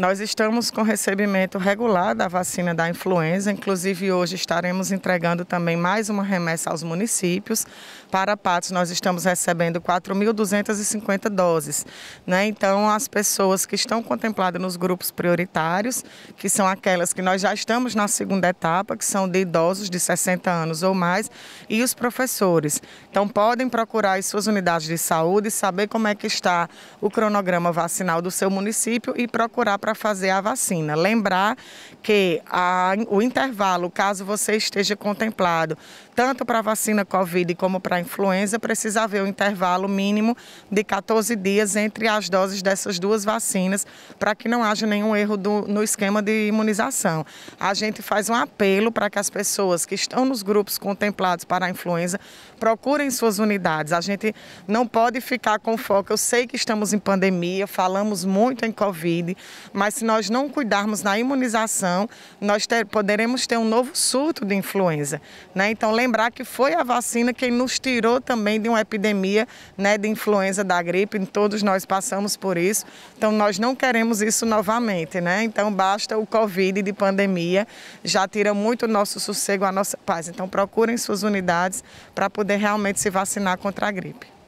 Nós estamos com recebimento regular da vacina da influenza, inclusive hoje estaremos entregando também mais uma remessa aos municípios. Para Patos, nós estamos recebendo 4.250 doses. Né? Então, as pessoas que estão contempladas nos grupos prioritários, que são aquelas que nós já estamos na segunda etapa, que são de idosos de 60 anos ou mais, e os professores. Então, podem procurar as suas unidades de saúde, saber como é que está o cronograma vacinal do seu município e procurar para para fazer a vacina. Lembrar que a, o intervalo, caso você esteja contemplado, tanto para a vacina Covid como para a influenza, precisa haver um intervalo mínimo de 14 dias entre as doses dessas duas vacinas, para que não haja nenhum erro do, no esquema de imunização. A gente faz um apelo para que as pessoas que estão nos grupos contemplados para a influenza procurem suas unidades. A gente não pode ficar com foco. Eu sei que estamos em pandemia, falamos muito em Covid, mas se nós não cuidarmos na imunização, nós ter, poderemos ter um novo surto de influenza. Né? Então, lembrar que foi a vacina quem nos tirou também de uma epidemia né, de influenza da gripe, todos nós passamos por isso. Então, nós não queremos isso novamente. Né? Então, basta o Covid de pandemia, já tira muito o nosso sossego, a nossa paz. Então, procurem suas unidades para poder realmente se vacinar contra a gripe.